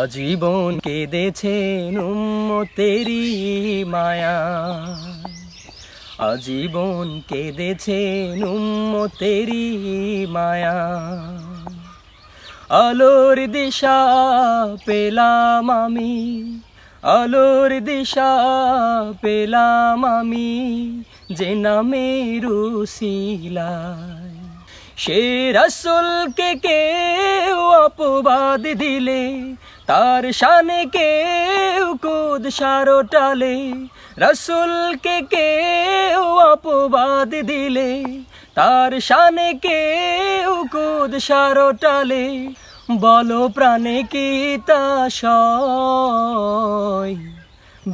আজীবন কেঁদেছেন উম্মতেরি মায়া আজীবন কেঁদেছেন উম্মতেরি মায়া আলোর দিশা পেলাম আমি আলোর দিশা পেলাম আমি যে নামে রুশিলায় সে রসুলকে কেউ অপবাদ দিলে তার শানে কেউ কুদ সারো টালে রসুলকে কেউ অপবাদ দিলে তার শানে কেউ কুদ সারো টালে বলো প্রাণে কি তা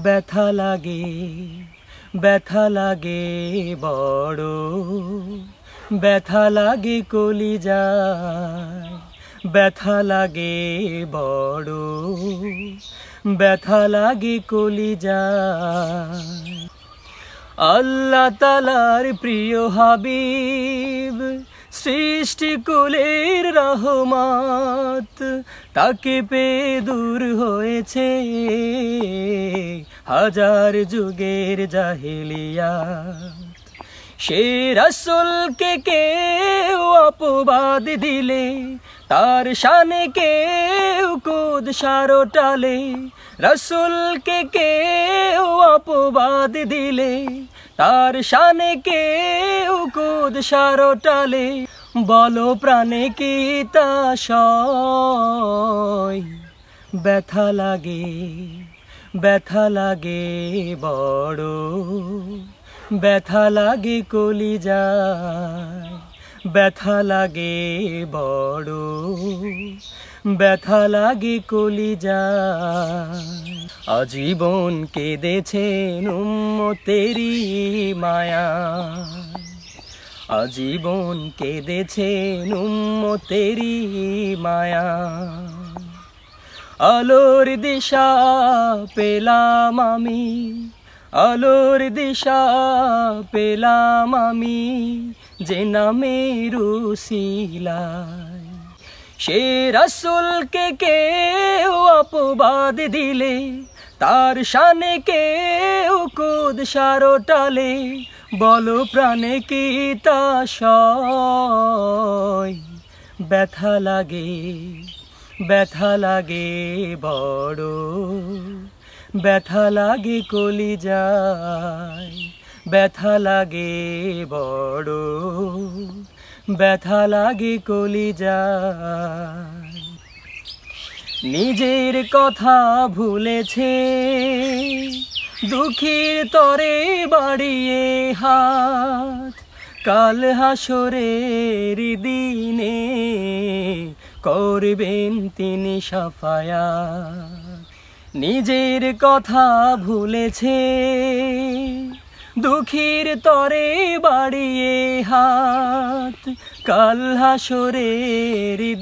ব্যথা লাগে ব্যথা লাগে বড় ব্যথা লাগে কলি যায় ব্যথা লাগে বড় ব্যথা লাগে কলিজা আল্লাহ তালার প্রিয় হাবিব সৃষ্টি কুলের রহমাত তাকে পে দূর হয়েছে হাজার যুগের জাহিলিয়া সে রসুলকে কেউ অপবাদ দিলে তার শানে কেউ কুদ সারো টালে রসুলকে কেউ অপবাদ দিলে তার শানে কেউ কুদ সারো টালে বলো প্রাণে কি তা ব্যথা লাগে ব্যথা লাগে বড় ব্যথা লাগে যা ব্যথা লাগে বড় ব্যথা লাগে কলিজায় আজীবন কেঁদেছে তেরি মায়া আজীবন কেঁদেছে তেরি মায়া আলোর দিশা পেলাম আমি আলোর দিশা পেলাম আমি যে নামে শিলায় সে রাসুলকে কেউ অপবাদ দিলে তার সানে কেউ কুদ টালে বল প্রাণে কি তা ব্যথা লাগে ব্যথা লাগে বড় ব্যথা লাগে কলি যায় ব্যথা লাগে বড় ব্যথা লাগে কলি যায় নিজের কথা ভুলেছে দুঃখীর তরে বাড়িয়ে হাত কাল হাসরের দিনে করবেন তিনি সাফায়া নিজের কথা ভুলেছে দুঃখীর তরে বাড়িয়ে হাত কাল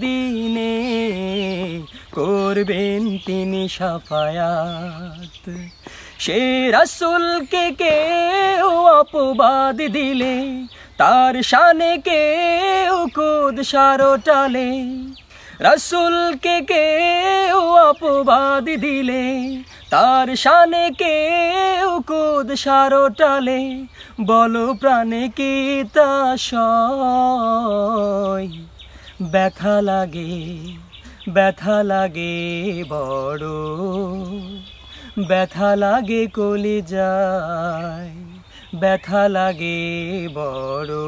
দিনে করবেন তিনি সাফায়াত সে রাসুলকে কেউ অপবাদ দিলে তার শানে কেউ কুদ সারো টালে রাসুলকে কেউ অপবাদ দিলে তার সানে কেউ কুদ সারো টালে বল প্রাণে কি তা ব্যথা লাগে ব্যথা লাগে বড় ব্যথা লাগে কলি যায় ব্যথা লাগে বড়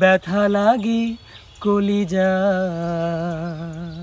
ব্যথা লাগে কলি যায়